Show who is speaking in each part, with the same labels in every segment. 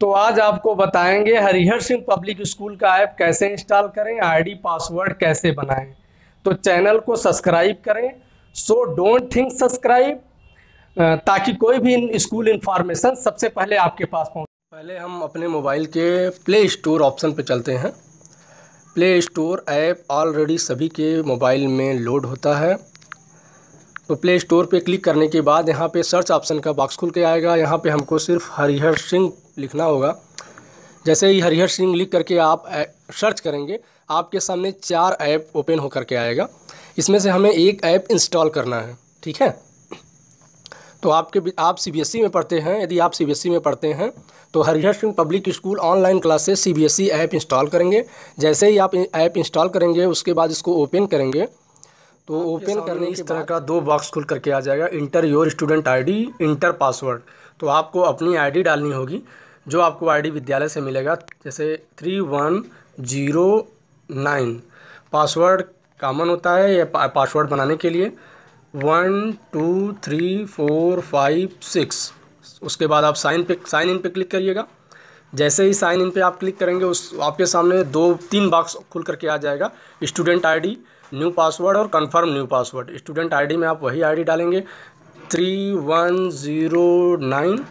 Speaker 1: तो आज आपको बताएंगे हरिहर सिंह पब्लिक स्कूल का ऐप कैसे इंस्टॉल करें आईडी पासवर्ड कैसे बनाएं तो चैनल को सब्सक्राइब करें सो डोंट थिंक सब्सक्राइब ताकि कोई भी स्कूल इंफॉर्मेशन सबसे पहले आपके पास पहुंचे पहले हम अपने मोबाइल के प्ले स्टोर ऑप्शन पर चलते हैं प्ले स्टोर ऐप ऑलरेडी सभी के मोबाइल में लोड होता है तो प्ले स्टोर पे क्लिक करने के बाद यहाँ पे सर्च ऑप्शन का बॉक्स खुल के आएगा यहाँ पे हमको सिर्फ हरिहर सिंह लिखना होगा जैसे ही हरिहर सिंह लिख करके आप सर्च करेंगे आपके सामने चार ऐप ओपन होकर के आएगा इसमें से हमें एक ऐप इंस्टॉल करना है ठीक है तो आपके आप सीबीएसई e में पढ़ते हैं यदि आप सीबीएसई e में पढ़ते हैं तो Harihar Singh public school online classes CBSE app install करेंगे जैसे ही आप ऐप इंस्टॉल करेंगे उसके बाद इसको ओपन करेंगे तो ओपन करने इस तरह का दो बॉक्स खुल करके आ जाएगा enter your student ID enter password तो आपको अपनी आईडी डालनी होगी जो आपको आईडी विद्यालय से मिलेगा जैसे three one zero nine password common होता है या पासवर्ड बनाने के लिए one two three four five six उसके बाद आप साइन पे साइन इन पे क्लिक करिएगा जैसे ही साइन इन पे आप क्लिक करेंगे उस आपके सामने दो तीन बॉक्स खुल करके आ जाएगा स्टूडेंट आईडी न्यू पासवर्ड और confirm new password student ID में आप वही आईडी डालेंगे three one zero nine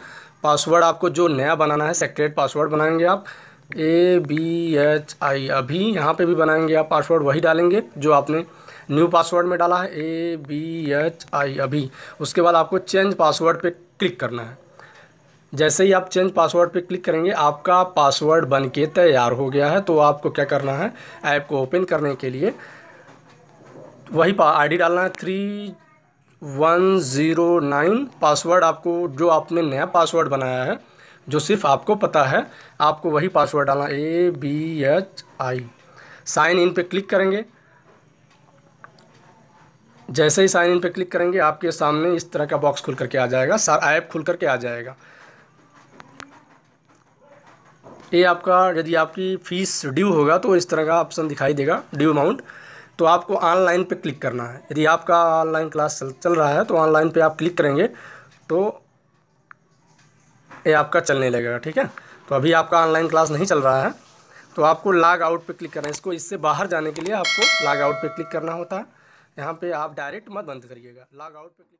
Speaker 1: password आपको जो नया बनाना है सेक्रेट पासवर्ड बनाएंगे आप ए बी एच आई अभी यहाँ पे भी बनाएंगे आप पासवर्ड वही डालेंगे जो आपने न्यू पासवर्ड में डाला है ए बी एच आई अभी उसके बाद आपको चेंज पासवर्ड पे क्लिक करना है जैसे ही आप चेंज पासवर्ड पे क्लिक करेंगे आपका पासवर्ड बन के तैयार हो गया है तो आपको क्या करना है ऐप को ओपन करने के लिए वही आई डी डालना है three one zero nine password आपको जो आपने नया पासवर्ड बनाया है जो सिर्फ आपको पता है आपको वही पासवर्ड डालना A B H I sign in पे क्लिक करेंगे जैसे ही साइन इन पे क्लिक करेंगे आपके सामने इस तरह का बॉक्स खुल करके आ जाएगा सारा ऐप खुल करके आ जाएगा ये आपका यदि आपकी फ़ीस ड्यू होगा तो इस तरह का ऑप्शन दिखाई देगा ड्यू अमाउंट तो आपको ऑनलाइन पे क्लिक करना है यदि आपका ऑनलाइन क्लास चल चल रहा है तो ऑनलाइन पे आप क्लिक करेंगे तो ये आपका चलने लगेगा ठीक है तो अभी आपका ऑनलाइन क्लास नहीं चल रहा है तो आपको लॉग आउट पे क्लिक करना है इसको इससे बाहर जाने के लिए आपको लॉग आउट पे क्लिक करना होता है यहाँ पे आप डायरेक्ट मत बंद करिएगा लॉग आउट पे क्लिक